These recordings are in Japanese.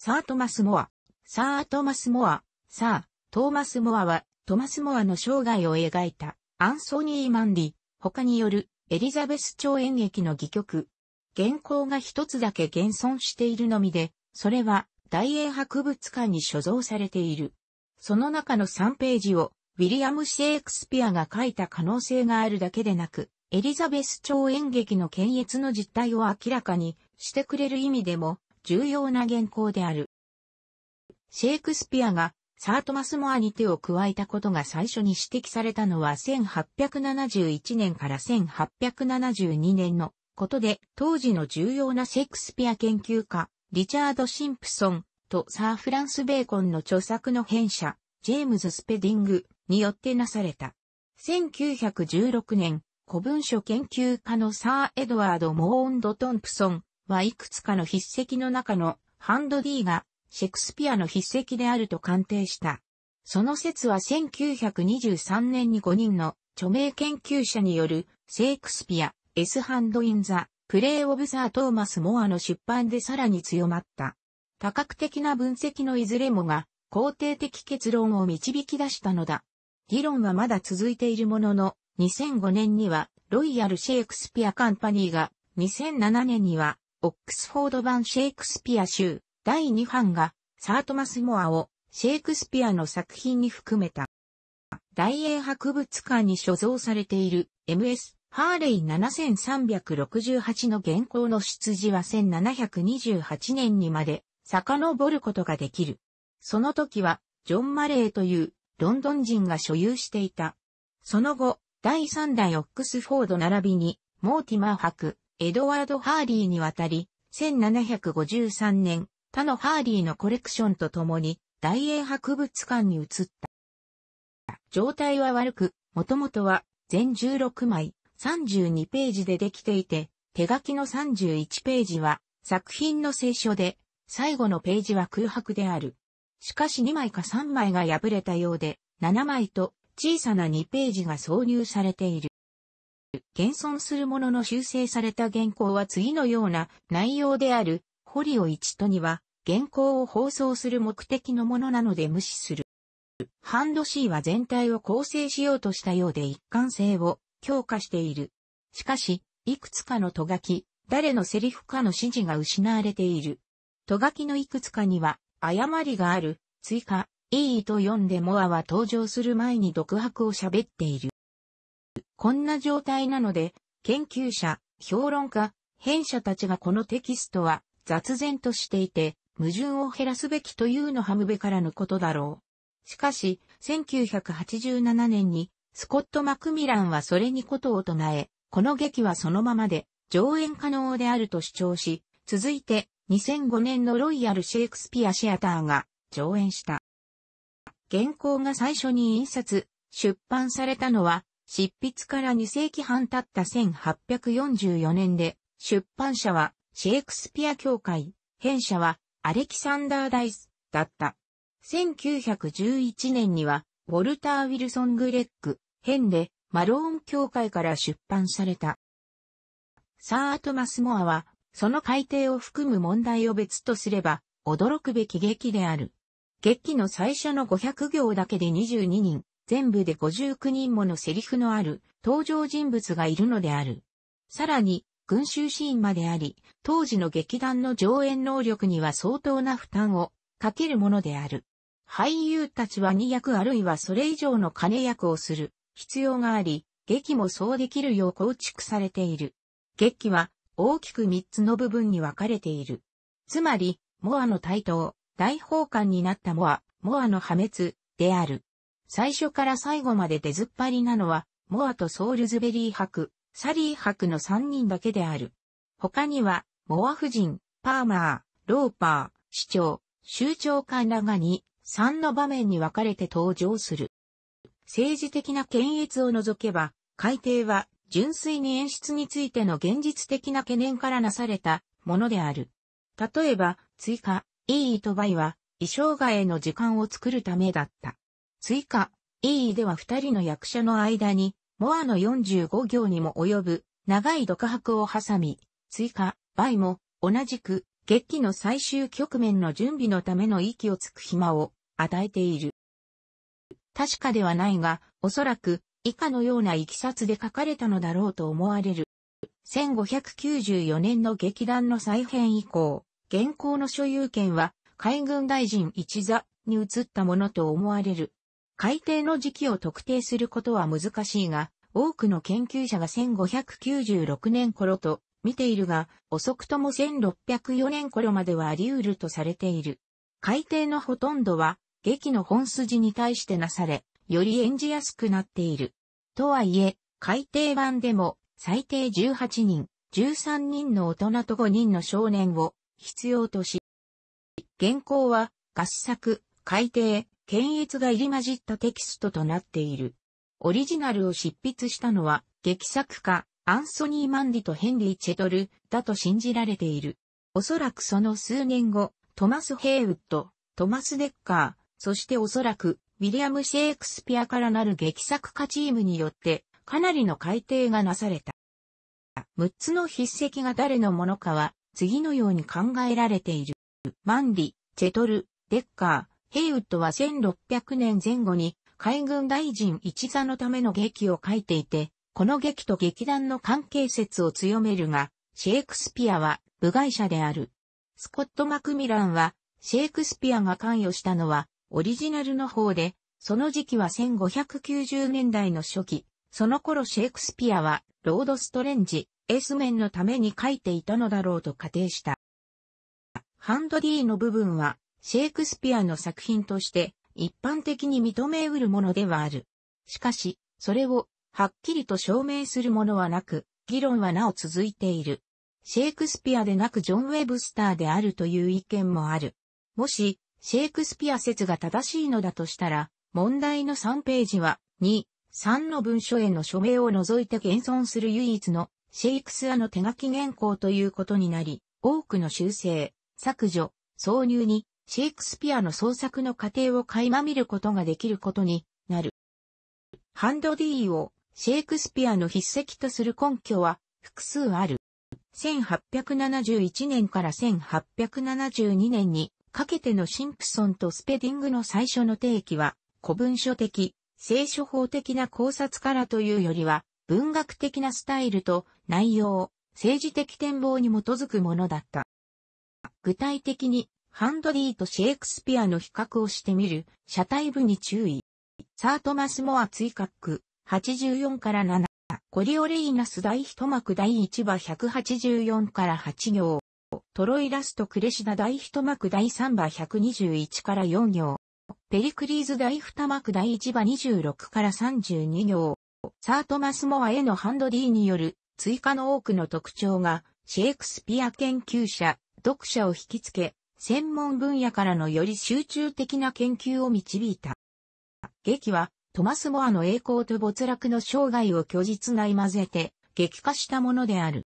サー・トマス・モア。サー・トマス・モア。サー、トーマス・モアは、トマス・モアの生涯を描いた、アンソニー・マンリィ、他による、エリザベス朝演劇の戯曲。原稿が一つだけ現存しているのみで、それは、大英博物館に所蔵されている。その中の3ページを、ウィリアム・シェイクスピアが書いた可能性があるだけでなく、エリザベス朝演劇の検閲の実態を明らかにしてくれる意味でも重要な原稿である。シェイクスピアがサートマスモアに手を加えたことが最初に指摘されたのは1871年から1872年のことで、当時の重要なシェイクスピア研究家、リチャード・シンプソンとサー・フランス・ベーコンの著作の編者、ジェームズ・スペディングによってなされた。1916年、古文書研究家のサー・エドワード・モーンド・トンプソンはいくつかの筆跡の中のハンド D がシェクスピアの筆跡であると鑑定した。その説は1923年に5人の著名研究者によるシェイクスピア、S ハンドインザ、プレイオブザートーマス・モアの出版でさらに強まった。多角的な分析のいずれもが肯定的結論を導き出したのだ。議論はまだ続いているものの、2005年にはロイヤル・シェイクスピア・カンパニーが、2007年にはオックスフォード版シェイクスピア集第2版がサートマス・モアをシェイクスピアの作品に含めた。大英博物館に所蔵されている MS ハーレイ7368の原稿の出自は1728年にまで遡ることができる。その時はジョン・マレーというロンドン人が所有していた。その後、第3代オックスフォード並びにモーティマー博、エドワード・ハーリーに渡り、1753年、他のハーリーのコレクションと共に、大英博物館に移った。状態は悪く、もともとは全16枚、32ページでできていて、手書きの31ページは作品の聖書で、最後のページは空白である。しかし2枚か3枚が破れたようで、7枚と小さな2ページが挿入されている。現存するものの修正された原稿は次のような内容である、ホリオ1と2は、原稿を放送する目的のものなので無視する。ハンド C は全体を構成しようとしたようで一貫性を強化している。しかし、いくつかのとがき、誰のセリフかの指示が失われている。とがきのいくつかには、誤りがある、追加、いいと読んでモアは登場する前に独白を喋っている。こんな状態なので、研究者、評論家、編者たちがこのテキストは雑然としていて、矛盾を減らすべきというのはむべからぬことだろう。しかし、1987年に、スコット・マクミランはそれにことを唱え、この劇はそのままで、上演可能であると主張し、続いて、2005年のロイヤル・シェイクスピア・シアターが上演した。原稿が最初に印刷、出版されたのは執筆から2世紀半経った1844年で、出版社はシェイクスピア協会、編者はアレキサンダー・ダイスだった。1911年には、ウォルター・ウィルソン・グレック、編でマローン協会から出版された。サー・アトマス・モアは、その改定を含む問題を別とすれば、驚くべき劇である。劇の最初の500行だけで22人、全部で59人ものセリフのある登場人物がいるのである。さらに、群衆シーンまであり、当時の劇団の上演能力には相当な負担をかけるものである。俳優たちは2役あるいはそれ以上の金役をする必要があり、劇もそうできるよう構築されている。劇は大きく3つの部分に分かれている。つまり、モアの台頭、大崩壊になったモア、モアの破滅である。最初から最後まで出ずっぱりなのは、モアとソールズベリー博、サリー博の3人だけである。他には、モア夫人、パーマー、ローパー、市長、州長官らが2、3の場面に分かれて登場する。政治的な検閲を除けば、改定は純粋に演出についての現実的な懸念からなされたものである。例えば、追加、いいバイは、衣装替えの時間を作るためだった。追加、E では二人の役者の間に、モアの45行にも及ぶ、長い独白を挟み、追加、イも、同じく、劇期の最終局面の準備のための息をつく暇を与えている。確かではないが、おそらく、以下のような行きさつで書かれたのだろうと思われる。1594年の劇団の再編以降、現行の所有権は海軍大臣一座に移ったものと思われる。改定の時期を特定することは難しいが、多くの研究者が1596年頃と見ているが、遅くとも1604年頃まではあり得るとされている。改定のほとんどは、劇の本筋に対してなされ、より演じやすくなっている。とはいえ、改定版でも、最低18人、13人の大人と5人の少年を必要とし、現行は合作、改定、検閲が入り混じったテキストとなっている。オリジナルを執筆したのは、劇作家、アンソニー・マンディとヘンリー・チェトルだと信じられている。おそらくその数年後、トマス・ヘイウッド、トマス・デッカー、そしておそらく、ウィリアム・シェイクスピアからなる劇作家チームによって、かなりの改定がなされた。6つの筆跡が誰のものかは、次のように考えられている。マンディ、チェトル、デッカー、ヘイウッドは1600年前後に海軍大臣一座のための劇を書いていて、この劇と劇団の関係説を強めるが、シェイクスピアは部外者である。スコット・マクミランは、シェイクスピアが関与したのは、オリジナルの方で、その時期は1590年代の初期、その頃シェイクスピアは、ロード・ストレンジ、エスメンのために書いていたのだろうと仮定した。ハンド D の部分は、シェイクスピアの作品として一般的に認め得るものではある。しかし、それをはっきりと証明するものはなく、議論はなお続いている。シェイクスピアでなくジョン・ウェブスターであるという意見もある。もし、シェイクスピア説が正しいのだとしたら、問題の3ページは、2、3の文書への署名を除いて現存する唯一のシェイクスアの手書き原稿ということになり、多くの修正、削除、挿入にシェイクスピアの創作の過程を垣間見ることができることになる。ハンドディーをシェイクスピアの筆跡とする根拠は複数ある。1871年から1872年にかけてのシンプソンとスペディングの最初の定期は古文書的、聖書法的な考察からというよりは文学的なスタイルと内容、政治的展望に基づくものだった。具体的にハンドリーとシェイクスピアの比較をしてみる、車体部に注意。サートマスモア追加区、84から7。コリオレイナス第一幕第1話184から8行。トロイラストクレシダ第一幕第3話121から4行。ペリクリーズ第二幕第1話26から32行。サートマスモアへのハンドーによる追加の多くの特徴がシェイクスピア研究者、読者を引きつけ、専門分野からのより集中的な研究を導いた。劇は、トマス・モアの栄光と没落の生涯を虚実内混ぜて、激化したものである。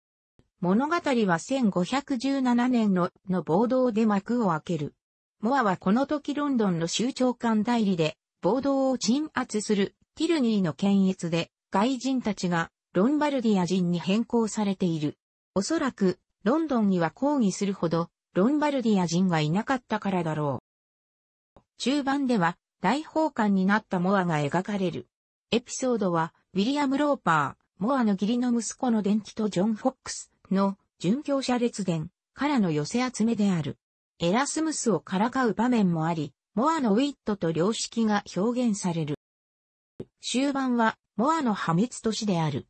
物語は1517年の、の暴動で幕を開ける。モアはこの時ロンドンの州長官代理で、暴動を鎮圧するティルニーの検閲で、外人たちがロンバルディア人に変更されている。おそらく、ロンドンには抗議するほどロンバルディア人がいなかったからだろう。中盤では大砲艦になったモアが描かれる。エピソードは、ウィリアム・ローパー、モアの義理の息子の伝記とジョン・フォックスの殉教者列伝からの寄せ集めである。エラスムスをからかう場面もあり、モアのウィットと良識が表現される。終盤は、モアの破滅都市である。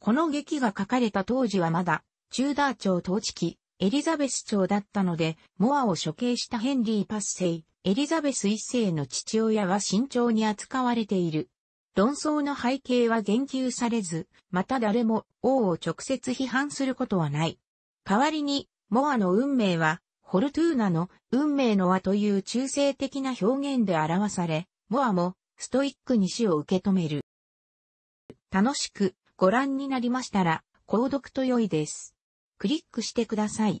この劇が書かれた当時はまだ、チューダー朝統治期、エリザベス朝だったので、モアを処刑したヘンリー・パッセイ、エリザベス一世の父親は慎重に扱われている。論争の背景は言及されず、また誰も王を直接批判することはない。代わりに、モアの運命は、ホルトゥーナの運命の輪という中性的な表現で表され、モアもストイックに死を受け止める。楽しくご覧になりましたら、購読と良いです。クリックしてください。